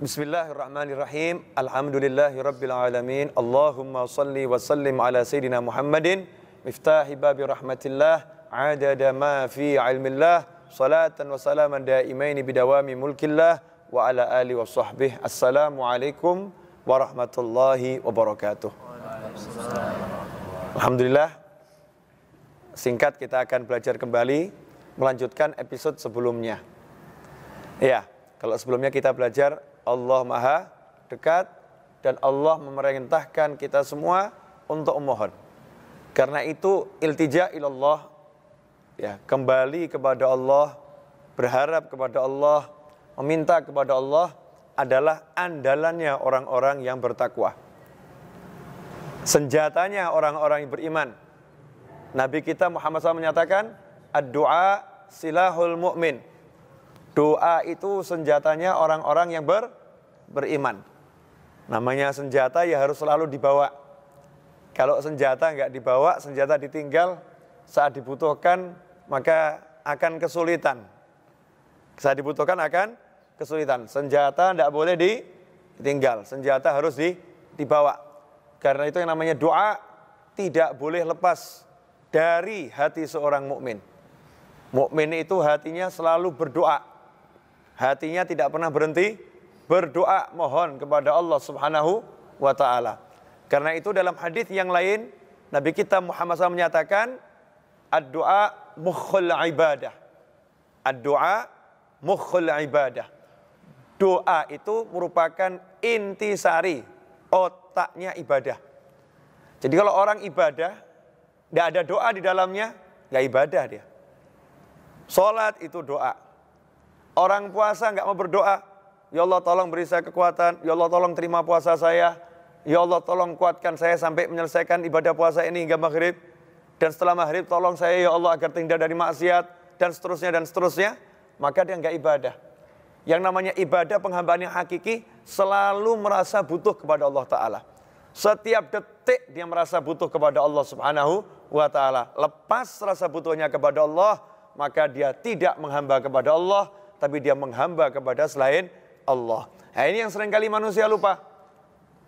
Bismillahirrahmanirrahim. Alhamdulillahirrabbilalamin. Allahumma salli wa sallim ala Sayyidina Muhammadin miftahi babi rahmatillah adada ma fi ilmillah salatan wa salaman daimaini bidawami mulkillah wa ala ali wa sahbihi. Assalamualaikum warahmatullahi wabarakatuh. Alhamdulillah singkat kita akan belajar kembali melanjutkan episode sebelumnya. Ya, kalau sebelumnya kita belajar Allah Maha dekat dan Allah memerintahkan kita semua untuk memohon. Karena itu iltija ilallah ya, kembali kepada Allah, berharap kepada Allah, meminta kepada Allah adalah andalannya orang-orang yang bertakwa. Senjatanya orang-orang yang beriman. Nabi kita Muhammad SAW menyatakan, ad silahul mu'min. Doa itu senjatanya orang-orang yang ber, beriman. Namanya senjata ya harus selalu dibawa. Kalau senjata nggak dibawa, senjata ditinggal saat dibutuhkan maka akan kesulitan. Saat dibutuhkan akan kesulitan. Senjata tidak boleh ditinggal, senjata harus di, dibawa. Karena itu yang namanya doa tidak boleh lepas dari hati seorang mukmin. Mukmin itu hatinya selalu berdoa hatinya tidak pernah berhenti berdoa mohon kepada Allah Subhanahu wa taala. Karena itu dalam hadis yang lain Nabi kita Muhammad SAW menyatakan ad-doa mukhul ibadah. Ad-doa mukhul ibadah. Doa itu merupakan intisari otaknya ibadah. Jadi kalau orang ibadah tidak ada doa di dalamnya, nggak ibadah dia. Sholat itu doa. Orang puasa nggak mau berdoa. Ya Allah tolong beri saya kekuatan. Ya Allah tolong terima puasa saya. Ya Allah tolong kuatkan saya sampai menyelesaikan ibadah puasa ini hingga maghrib. Dan setelah maghrib tolong saya ya Allah agar terhindar dari maksiat. Dan seterusnya dan seterusnya. Maka dia nggak ibadah. Yang namanya ibadah penghambaan yang hakiki selalu merasa butuh kepada Allah Ta'ala. Setiap detik dia merasa butuh kepada Allah Subhanahu wa Ta'ala. Lepas rasa butuhnya kepada Allah, maka dia tidak menghamba kepada Allah, tapi dia menghamba kepada selain Allah. Nah ini yang seringkali manusia lupa.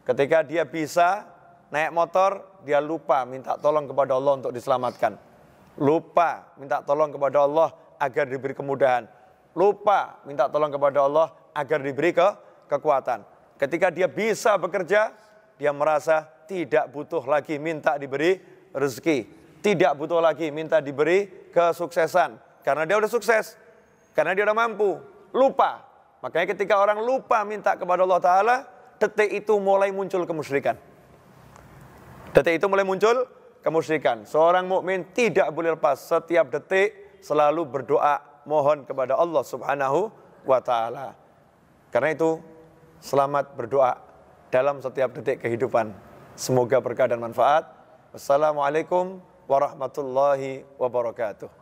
Ketika dia bisa naik motor, dia lupa minta tolong kepada Allah untuk diselamatkan. Lupa minta tolong kepada Allah agar diberi kemudahan. Lupa minta tolong kepada Allah agar diberi ke kekuatan. Ketika dia bisa bekerja, dia merasa tidak butuh lagi minta diberi rezeki. Tidak butuh lagi minta diberi kesuksesan. Karena dia sudah sukses. Karena dia udah mampu, lupa. Makanya ketika orang lupa minta kepada Allah Ta'ala, detik itu mulai muncul kemusyrikan. Detik itu mulai muncul kemusyrikan. Seorang mukmin tidak boleh lepas setiap detik selalu berdoa mohon kepada Allah Subhanahu wa taala. Karena itu selamat berdoa dalam setiap detik kehidupan. Semoga berkah dan manfaat. Wassalamualaikum warahmatullahi wabarakatuh.